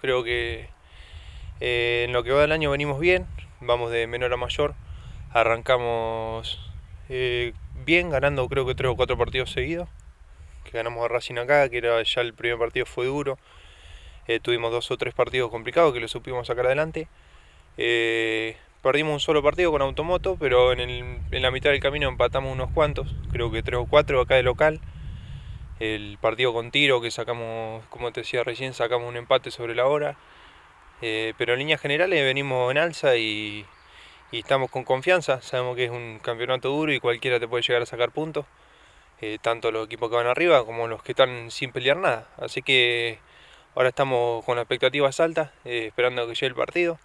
Creo que eh, en lo que va del año venimos bien, vamos de menor a mayor. Arrancamos eh, bien, ganando creo que tres o cuatro partidos seguidos. Que ganamos a Racing acá, que era ya el primer partido fue duro. Eh, tuvimos dos o tres partidos complicados que lo supimos sacar adelante. perdimos un solo partido con Automoto, pero en, en la mitad del camino empatamos unos cuantos, creo que tres o cuatro acá de local el partido con tiro que sacamos, como te decía recién, sacamos un empate sobre la hora. Eh, pero en líneas generales venimos en alza y, estamos con confianza. Sabemos que es un campeonato duro y cualquiera te puede llegar a sacar puntos. Eh, tanto los equipos que van arriba como los que están sin pelear nada. Así que ahora estamos con expectativas altas, eh, esperando que llegue el partido.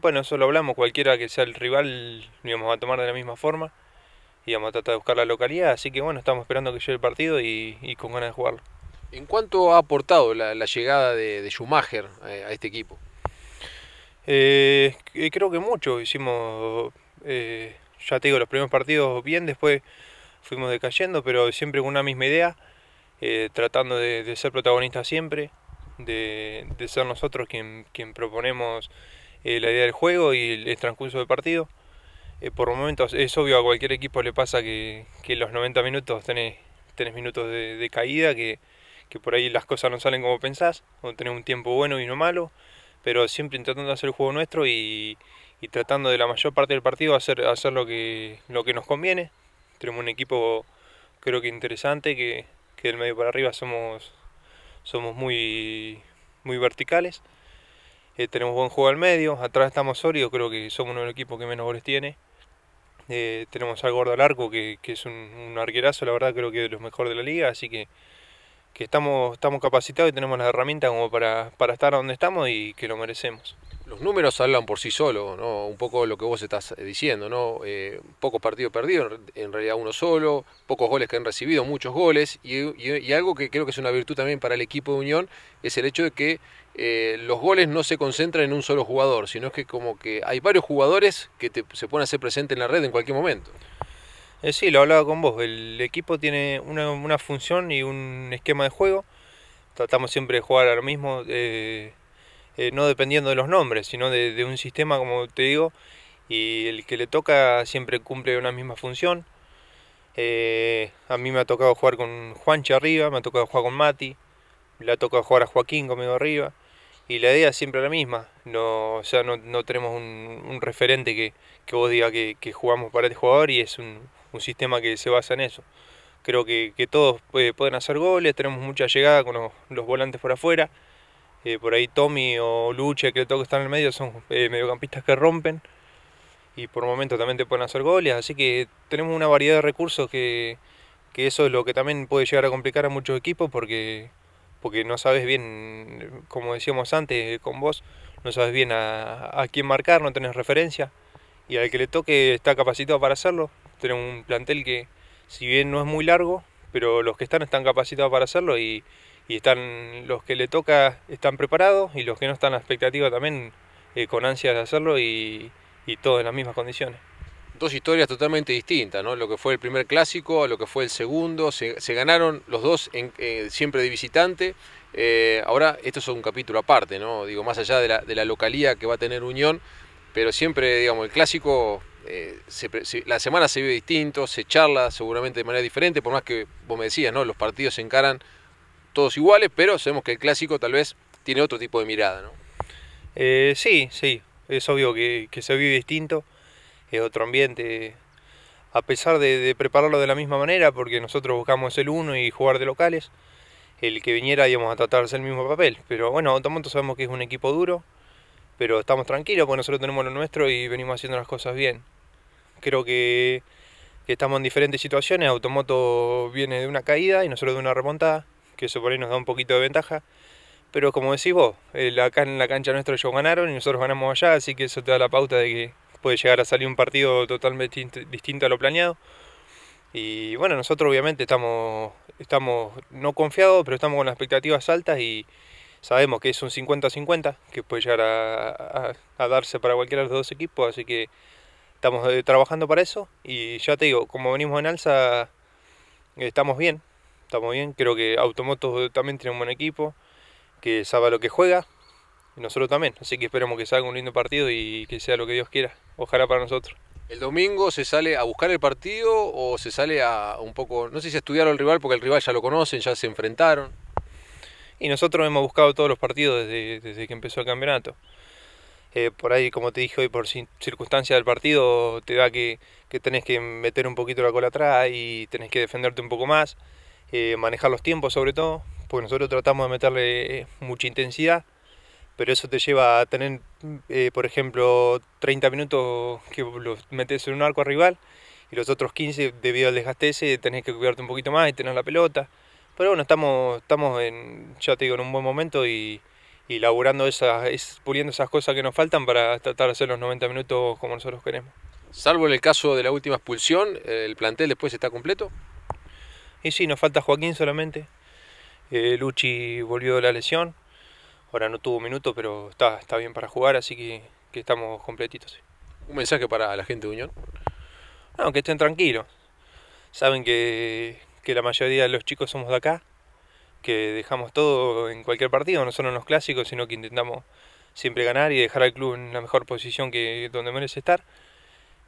bueno, eso lo hablamos, cualquiera que sea el rival, lo íbamos a tomar de la misma forma y a tratar de buscar la localidad. Así que bueno, estamos esperando que llegue el partido y, con ganas de jugarlo. ¿En cuánto ha aportado la, llegada de, Schumacher eh, a este equipo? Eh, eh, creo que mucho. Hicimos, ya te digo, los primeros partidos bien, después fuimos decayendo, pero siempre con una misma idea, tratando de, ser protagonistas siempre, de, de ser nosotros quien, quien proponemos la idea del juego y el transcurso del partido. Por eh, por momentos es obvio a cualquier equipo le pasa que, que los 90 minutos tenés, tenés minutos de, caída, que, por ahí las cosas no salen como pensás, o tenés un tiempo bueno y no malo, pero siempre intentando hacer el juego nuestro y, tratando de la mayor parte del partido hacer, hacer lo, que, lo que nos conviene. Tenemos un equipo creo que interesante, que, que del medio para arriba somos, somos muy, muy verticales. Eh, tenemos buen juego al medio, atrás estamos sólidos, creo que somos uno de los equipos que menos goles tiene. Eh, tenemos al Gordo Arco, que, que es un, un, arquerazo, la verdad creo que de los mejores de la liga, así que, estamos, estamos capacitados y tenemos las herramientas como para, para estar donde estamos y que lo merecemos los números hablan por sí solos, ¿no? un poco lo que vos estás eh, diciendo, ¿no? Eh, pocos partidos perdidos, en realidad uno solo, pocos goles que han recibido, muchos goles, y, algo que creo que es una virtud también para el equipo de Unión es el hecho de que eh, los goles no se concentran en un solo jugador, sino que como que hay varios jugadores que se pueden hacer presentes en la red en cualquier momento. sí, lo hablaba con vos, el equipo tiene una, una, función y un esquema de juego, tratamos siempre de jugar ahora mismo eh, no dependiendo de los nombres, sino de, un sistema, como te digo, y el que le toca siempre cumple una misma función. Eh, a mí me ha tocado jugar con Juancha arriba, me ha tocado jugar con Mati, le ha tocado jugar a Joaquín conmigo arriba, y la idea es siempre la misma. No, o sea, no, tenemos un, referente que, que vos diga que, jugamos para este jugador y es un, sistema que se basa en eso creo que, todos eh, pueden hacer goles, tenemos mucha llegada con los volantes por afuera, eh, por ahí Tommy o Luche, que le toque estar en el medio, son eh, mediocampistas que rompen y por momentos también te pueden hacer goles. Así que tenemos una variedad de recursos que, eso es lo que también puede llegar a complicar a muchos equipos porque, porque no sabes bien, como decíamos antes eh, con vos, no sabes bien a, a quién marcar, no tenés referencia y al que le toque está capacitado para hacerlo. Tenemos un plantel que, si bien no es muy largo, pero los que están están capacitados para hacerlo y y están los que le toca están preparados y los que no están a expectativa también eh, con ansias de hacerlo y, y en las mismas condiciones dos historias totalmente distintas, ¿no? Lo que fue el primer clásico, lo que fue el segundo, se, ganaron los dos eh, siempre de visitante. Eh, ahora, esto es un capítulo aparte, ¿no? Digo, más allá de la, de localía que va a tener Unión, pero siempre, digamos, el clásico, la semana se vive distinto, se charla seguramente de manera diferente, por más que vos me decías, ¿no? Los partidos se encaran todos iguales, pero sabemos que el clásico tal vez tiene otro tipo de mirada, ¿no? Eh, sí, sí, es obvio que, se vive distinto, es otro ambiente, a pesar de, prepararlo de la misma manera, porque nosotros buscamos el uno y jugar de locales, el que viniera íbamos a tratarse el mismo papel. Pero bueno, automoto sabemos que es un equipo duro, pero estamos tranquilos porque nosotros tenemos lo nuestro y venimos haciendo las cosas bien. Creo que, que estamos en diferentes situaciones, Automoto viene de una caída y nosotros de una remontada que eso por ahí nos da un poquito de ventaja. Pero como decís vos, acá en la cancha nuestra ellos ganaron y nosotros ganamos allá, así que eso te da la pauta de que puede llegar a salir un partido totalmente distinto a lo planeado. Y bueno, nosotros obviamente estamos, estamos no confiados, pero estamos con las expectativas altas y sabemos que es un 50-50, que puede llegar a, darse para cualquiera de los dos equipos, así que estamos eh, trabajando para eso. Y ya te digo, como venimos en alza, estamos bien, estamos bien. Creo que Automotos también tiene un buen equipo, que sabe lo que juega, y nosotros también. Así que esperemos que salga un lindo partido y que sea lo que Dios quiera. Ojalá para nosotros. ¿El domingo se sale a buscar el partido o se sale a un poco, no sé si estudiaron estudiar al rival, porque el rival ya lo conocen, ya se enfrentaron? Y nosotros hemos buscado todos los partidos desde, desde que empezó el campeonato. Eh, por ahí, como te dije hoy, por circunstancias del partido, te da que, que tenés que meter un poquito la cola atrás y tenés que defenderte un poco más. Eh, manejar los tiempos sobre todo, porque nosotros tratamos de meterle eh, mucha intensidad, pero eso te lleva a tener, eh, por ejemplo, 30 minutos que los metes en un arco a rival y los otros 15 debido al desgaste ese tenés que cuidarte un poquito más y tener la pelota. Pero bueno, estamos, estamos en, ya te digo, en un buen momento y, y laburando esas, es, puliendo esas cosas que nos faltan para tratar de hacer los 90 minutos como nosotros queremos. Salvo en el caso de la última expulsión, ¿el plantel después está completo? Y sí, nos falta Joaquín solamente. Eh, Luchi volvió de la lesión. Ahora no tuvo minuto, pero está, bien para jugar, así que, estamos completitos. ¿Un mensaje para la gente de Unión? No, que estén tranquilos. Saben que, que la mayoría de los chicos somos de acá, que dejamos todo en cualquier partido, no solo en los clásicos, sino que intentamos siempre ganar y dejar al club en la mejor posición que donde merece estar.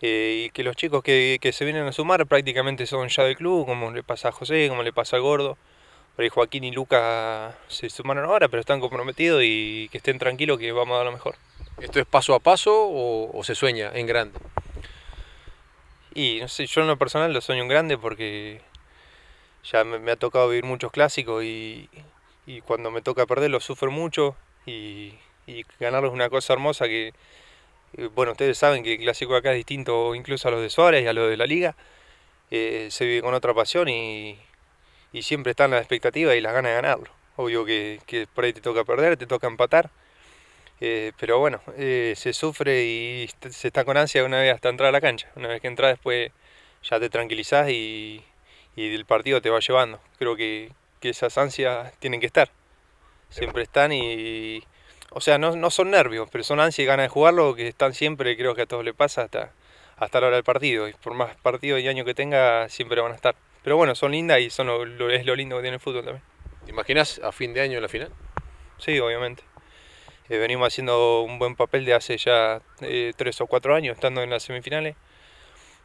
Eh, y que los chicos que, que, se vienen a sumar prácticamente son ya del club, como le pasa a José, como le pasa a Gordo. pero Joaquín y Luca se sumaron ahora, pero están comprometidos y que estén tranquilos que vamos a dar lo mejor. ¿Esto es paso a paso o, se sueña en grande? Y no sé, yo en lo personal lo sueño en grande porque ya me, ha tocado vivir muchos clásicos y, y cuando me toca perder lo sufro mucho y, y ganarlo es una cosa hermosa que, eh, bueno, ustedes saben que el clásico acá es distinto incluso a los de Suárez y a los de la liga. Eh, se vive con otra pasión y, y siempre están las expectativas y las ganas de ganarlo. Obvio que, por ahí te toca perder, te toca empatar. Eh, pero bueno, se sufre y se está con ansia una vez hasta entrar a la cancha. Una vez que entras después ya te tranquilizás y, el partido te va llevando. Creo que, que esas ansias tienen que estar. Siempre están y, o sea, no, son nervios, pero son ansia y ganas de jugarlo que están siempre, creo que a todos le pasa hasta, hasta la hora del partido. Y por más partido y año que tenga, siempre van a estar. Pero bueno, son lindas y son lo, es lo lindo que tiene el fútbol también. ¿Te imaginas a fin de año la final? Sí, obviamente. Eh, venimos haciendo un buen papel de hace ya eh, tres o cuatro años, estando en las semifinales,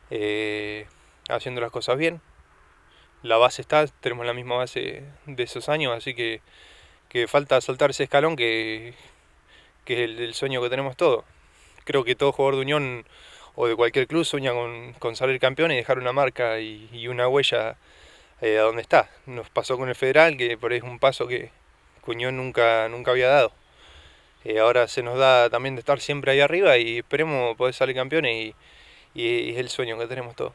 eh, haciendo las cosas bien. La base está, tenemos la misma base de esos años, así que, que falta saltar ese escalón que, que es el, sueño que tenemos todos. Creo que todo jugador de Unión o de cualquier club sueña con, con salir campeón y dejar una marca y, una huella eh, a donde está. Nos pasó con el Federal, que por ahí es un paso que, Cuñón nunca, nunca había dado. Eh, ahora se nos da también de estar siempre ahí arriba y esperemos poder salir campeones y es el sueño que tenemos todos.